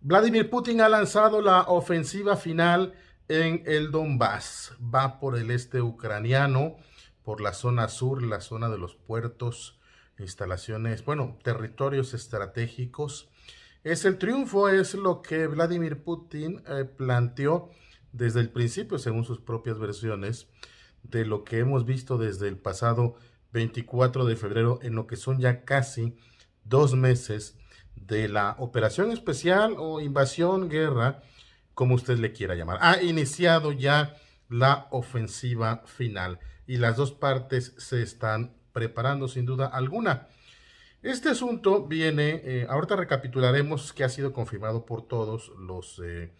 Vladimir Putin ha lanzado la ofensiva final en el Donbass. Va por el este ucraniano, por la zona sur, la zona de los puertos, instalaciones, bueno, territorios estratégicos. Es el triunfo, es lo que Vladimir Putin eh, planteó desde el principio, según sus propias versiones, de lo que hemos visto desde el pasado 24 de febrero, en lo que son ya casi dos meses de la operación especial o invasión, guerra, como usted le quiera llamar. Ha iniciado ya la ofensiva final y las dos partes se están preparando sin duda alguna. Este asunto viene, eh, ahorita recapitularemos que ha sido confirmado por todos los eh,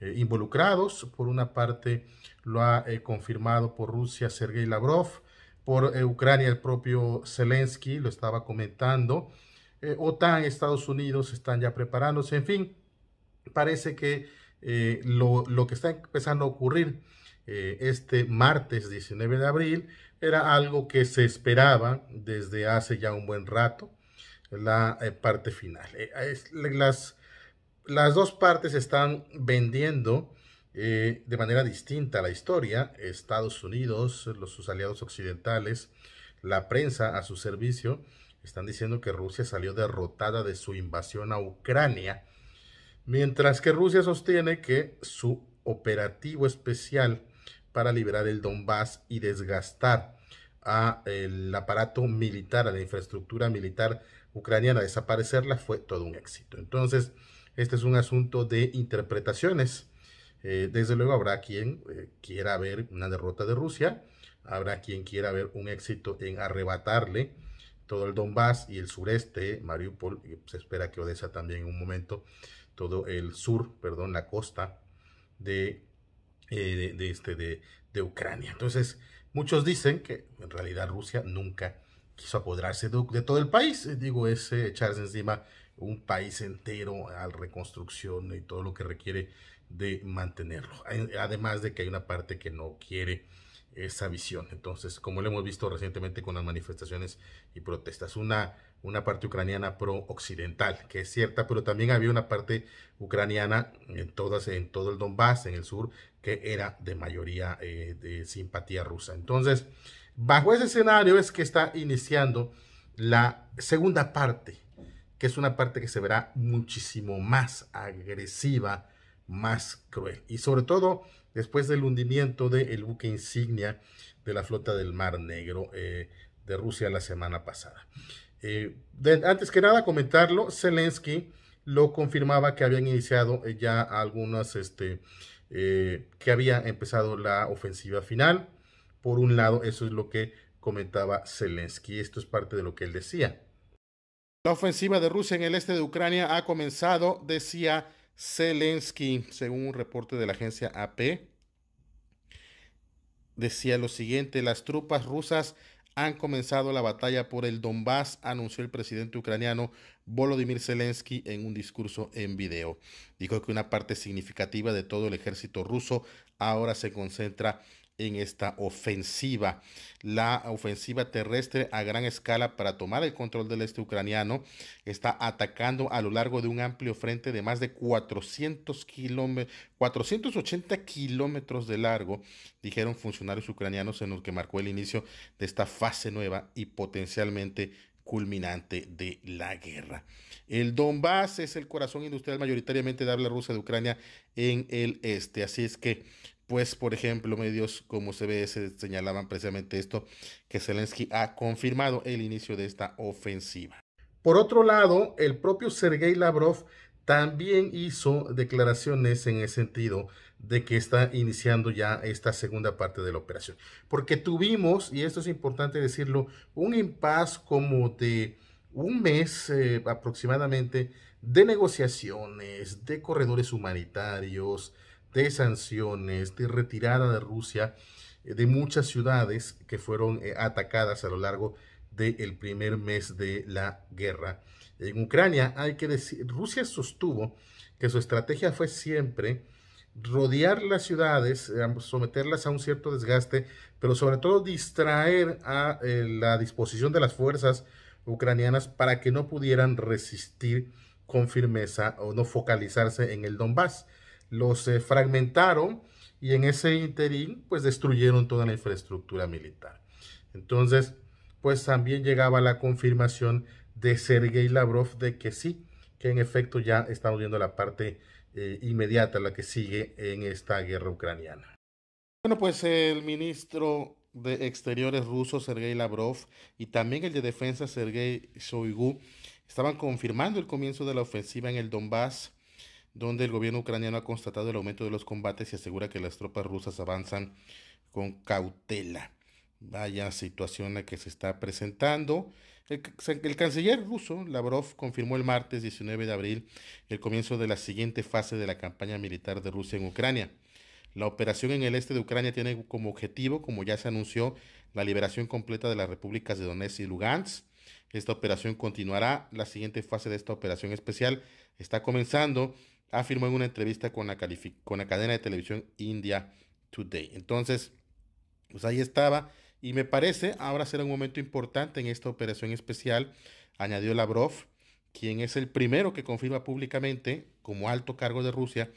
eh, involucrados. Por una parte lo ha confirmado por Rusia Sergei Lavrov, por Ucrania el propio Zelensky lo estaba comentando. Eh, OTAN, Estados Unidos están ya preparándose. En fin, parece que eh, lo, lo, que está empezando a ocurrir eh, este martes 19 de abril era algo que se esperaba desde hace ya un buen rato, la parte final. las, las dos partes están vendiendo de manera distinta la historia. Estados Unidos, los, sus aliados occidentales, la prensa a su servicio están diciendo que Rusia salió derrotada de su invasión a Ucrania, mientras que Rusia sostiene que su operativo especial para liberar el Donbass y desgastar a el aparato militar, a la infraestructura militar ucraniana, desaparecerla fue todo un éxito. Entonces, este es un asunto de interpretaciones. Eh, desde luego habrá quien eh, quiera ver una derrota de Rusia, habrá quien quiera ver un éxito en arrebatarle todo el Donbass y el sureste, Mariupol, se espera que Odessa también en un momento, todo el sur, perdón, la costa eh, de, de, este, de, de Ucrania. Entonces, muchos dicen que en realidad Rusia nunca quiso apoderarse de, todo el país. Eh, digo, es echarse encima un país entero a reconstrucción y todo lo que requiere de mantenerlo. Además de que hay una parte que no quiere esa visión. Entonces, como lo hemos visto recientemente con las manifestaciones y protestas, una, una parte ucraniana pro-occidental, que es cierta, pero también había una parte ucraniana en, todas, en todo el Donbass, en el sur, que era de mayoría eh, de simpatía rusa. Entonces, bajo ese escenario es que está iniciando la segunda parte, que es una parte que se verá muchísimo más agresiva más cruel. Y sobre todo después del hundimiento del buque insignia de la flota del Mar Negro eh, de Rusia la semana pasada. Eh, antes que nada comentarlo, Zelensky lo confirmaba que habían iniciado eh, ya algunas, este, que había empezado la ofensiva final. Por un lado, eso es lo que comentaba Zelensky. Esto es parte de lo que él decía. La ofensiva de Rusia en el este de Ucrania ha comenzado, decía Zelensky, según un reporte de la agencia AP, decía lo siguiente, las tropas rusas han comenzado la batalla por el Donbass, anunció el presidente ucraniano Volodymyr Zelensky en un discurso en video. Dijo que una parte significativa de todo el ejército ruso ahora se concentra en en esta ofensiva. La ofensiva terrestre a gran escala para tomar el control del este ucraniano está atacando a lo largo de un amplio frente de más de 400 kilómetros, 480 kilómetros de largo, dijeron funcionarios ucranianos en los que marcó el inicio de esta fase nueva y potencialmente culminante de la guerra. El Donbass es el corazón industrial mayoritariamente de habla rusa de Ucrania en el este, así es que pues, por ejemplo, medios como CBS señalaban precisamente esto, que Zelensky ha confirmado el inicio de esta ofensiva. Por otro lado, el propio Sergei Lavrov también hizo declaraciones en el sentido de que está iniciando ya esta segunda parte de la operación. Porque tuvimos, y esto es importante decirlo, un impas como de un mes eh, aproximadamente de negociaciones, de corredores humanitarios, de sanciones, de retirada de Rusia, eh, de muchas ciudades que fueron eh, atacadas a lo largo del primer mes de la guerra. En Ucrania hay que decir, Rusia sostuvo que su estrategia fue siempre rodear las ciudades, eh, someterlas a un cierto desgaste, pero sobre todo distraer a la disposición de las fuerzas ucranianas para que no pudieran resistir con firmeza o no focalizarse en el Donbass los eh, fragmentaron y en ese interín pues destruyeron toda la infraestructura militar. Entonces, pues también llegaba la confirmación de Sergei Lavrov de que sí, que en efecto ya estamos viendo la parte eh, inmediata, la que sigue en esta guerra ucraniana. Bueno, pues el ministro de Exteriores ruso Sergei Lavrov y también el de Defensa Sergei Shoigu estaban confirmando el comienzo de la ofensiva en el Donbass donde el gobierno ucraniano ha constatado el aumento de los combates y asegura que las tropas rusas avanzan con cautela. Vaya situación la que se está presentando. El, el, canciller ruso, Lavrov, confirmó el martes 19 de abril el comienzo de la siguiente fase de la campaña militar de Rusia en Ucrania. La operación en el este de Ucrania tiene como objetivo, como ya se anunció, la liberación completa de las repúblicas de Donetsk y Lugansk. Esta operación continuará. La siguiente fase de esta operación especial está comenzando afirmó en una entrevista con la, con la cadena de televisión India Today. Entonces, pues ahí estaba. Y me parece, ahora será un momento importante en esta operación especial, añadió Lavrov, quien es el primero que confirma públicamente, como alto cargo de Rusia,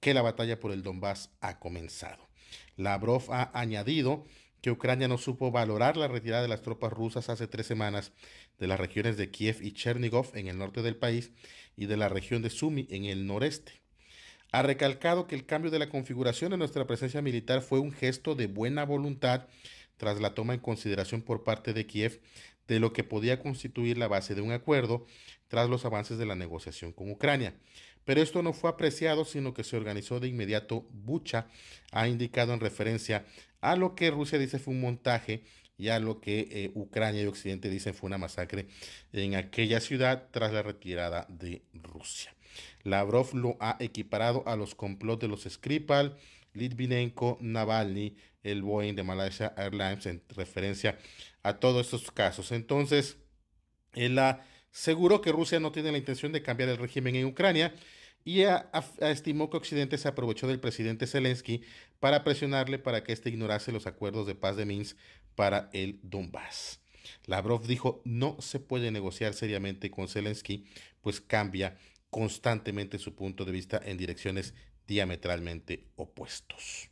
que la batalla por el Donbass ha comenzado. Lavrov ha añadido que Ucrania no supo valorar la retirada de las tropas rusas hace tres semanas de las regiones de Kiev y Chernigov en el norte del país y de la región de Sumi en el noreste. Ha recalcado que el cambio de la configuración de nuestra presencia militar fue un gesto de buena voluntad tras la toma en consideración por parte de Kiev de lo que podía constituir la base de un acuerdo tras los avances de la negociación con Ucrania. Pero esto no fue apreciado, sino que se organizó de inmediato Bucha, ha indicado en referencia a lo que Rusia dice fue un montaje y a lo que eh, Ucrania y Occidente dicen fue una masacre en aquella ciudad tras la retirada de Rusia. Lavrov lo ha equiparado a los complots de los Skripal, Litvinenko, Navalny, el Boeing de Malaysia Airlines en referencia a todos estos casos. Entonces, en la Seguro que Rusia no tiene la intención de cambiar el régimen en Ucrania y estimó que Occidente se aprovechó del presidente Zelensky para presionarle para que éste ignorase los acuerdos de paz de Minsk para el Donbass. Lavrov dijo no se puede negociar seriamente con Zelensky, pues cambia constantemente su punto de vista en direcciones diametralmente opuestos.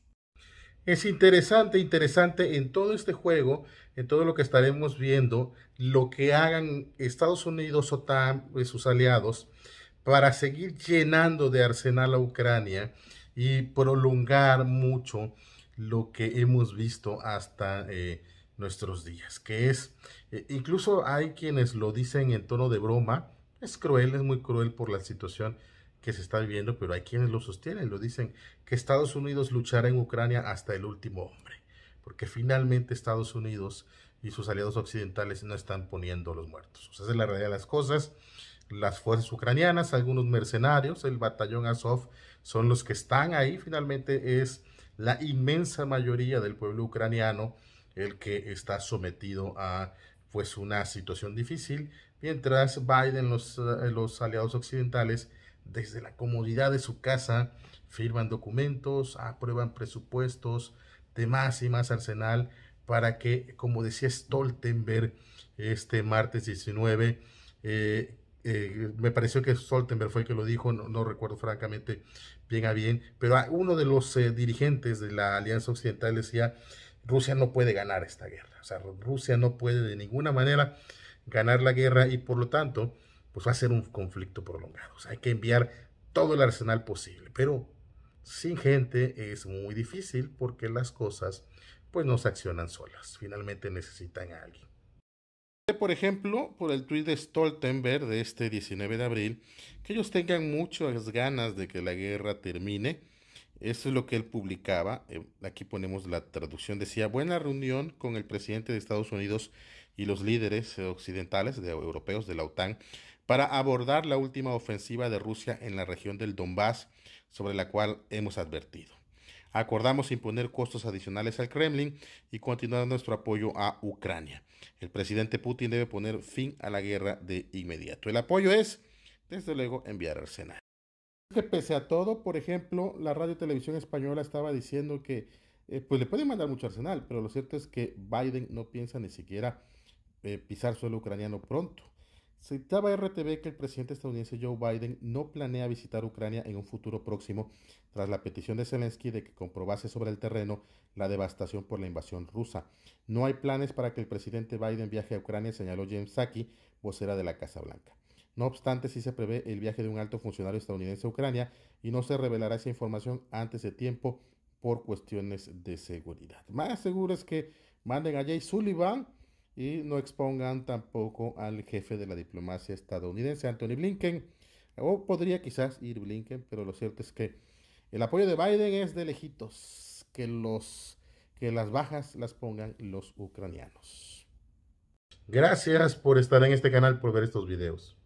Es interesante, interesante en todo este juego en todo lo que estaremos viendo, lo que hagan Estados Unidos, OTAN sus aliados para seguir llenando de arsenal a Ucrania y prolongar mucho lo que hemos visto hasta eh, nuestros días, que es, eh, incluso hay quienes lo dicen en tono de broma, es cruel, es muy cruel por la situación que se está viviendo, pero hay quienes lo sostienen, lo dicen, que Estados Unidos luchará en Ucrania hasta el último hombre porque finalmente Estados Unidos y sus aliados occidentales no están poniendo los muertos. O sea, esa es la realidad de las cosas. Las fuerzas ucranianas, algunos mercenarios, el batallón Azov, son los que están ahí. Finalmente es la inmensa mayoría del pueblo ucraniano el que está sometido a pues una situación difícil, mientras Biden, los, eh, los aliados occidentales, desde la comodidad de su casa, firman documentos, aprueban presupuestos, de más y más arsenal para que, como decía Stoltenberg este martes 19, eh, eh, me pareció que Stoltenberg fue el que lo dijo, no, recuerdo francamente bien a bien, pero uno de los eh, dirigentes de la Alianza Occidental decía, Rusia no puede ganar esta guerra, o sea, Rusia no puede de ninguna manera ganar la guerra y por lo tanto, pues va a ser un conflicto prolongado, o sea, hay que enviar todo el arsenal posible, pero sin gente es muy difícil porque las cosas pues no se accionan solas. Finalmente necesitan a alguien. Por ejemplo, por el tweet de Stoltenberg de este 19 de abril, que ellos tengan muchas ganas de que la guerra termine. Eso es lo que él publicaba. Eh, aquí ponemos la traducción. Decía, buena reunión con el presidente de Estados Unidos y los líderes occidentales, de, europeos de la OTAN, para abordar la última ofensiva de Rusia en la región del Donbass, sobre la cual hemos advertido. Acordamos imponer costos adicionales al Kremlin y continuar nuestro apoyo a Ucrania. El presidente Putin debe poner fin a la guerra de inmediato. El apoyo es, desde luego, enviar arsenal. Que pese a todo, por ejemplo, la radio televisión española estaba diciendo que eh, pues le pueden mandar mucho arsenal, pero lo cierto es que Biden no piensa ni siquiera eh, pisar suelo ucraniano pronto. Citaba RTV que el presidente estadounidense Joe Biden no planea visitar Ucrania en un futuro próximo tras la petición de Zelensky de que comprobase sobre el terreno la devastación por la invasión rusa. No hay planes para que el presidente Biden viaje a Ucrania, señaló James Saki, vocera de la Casa Blanca. No obstante, sí se prevé el viaje de un alto funcionario estadounidense a Ucrania y no se revelará esa información antes de tiempo por cuestiones de seguridad. Más seguro es que manden a Jay Sullivan y no expongan tampoco al jefe de la diplomacia estadounidense, Anthony Blinken, o podría quizás ir Blinken, pero lo cierto es que el apoyo de Biden es de lejitos, que, los, que las bajas las pongan los ucranianos. Gracias por estar en este canal, por ver estos videos.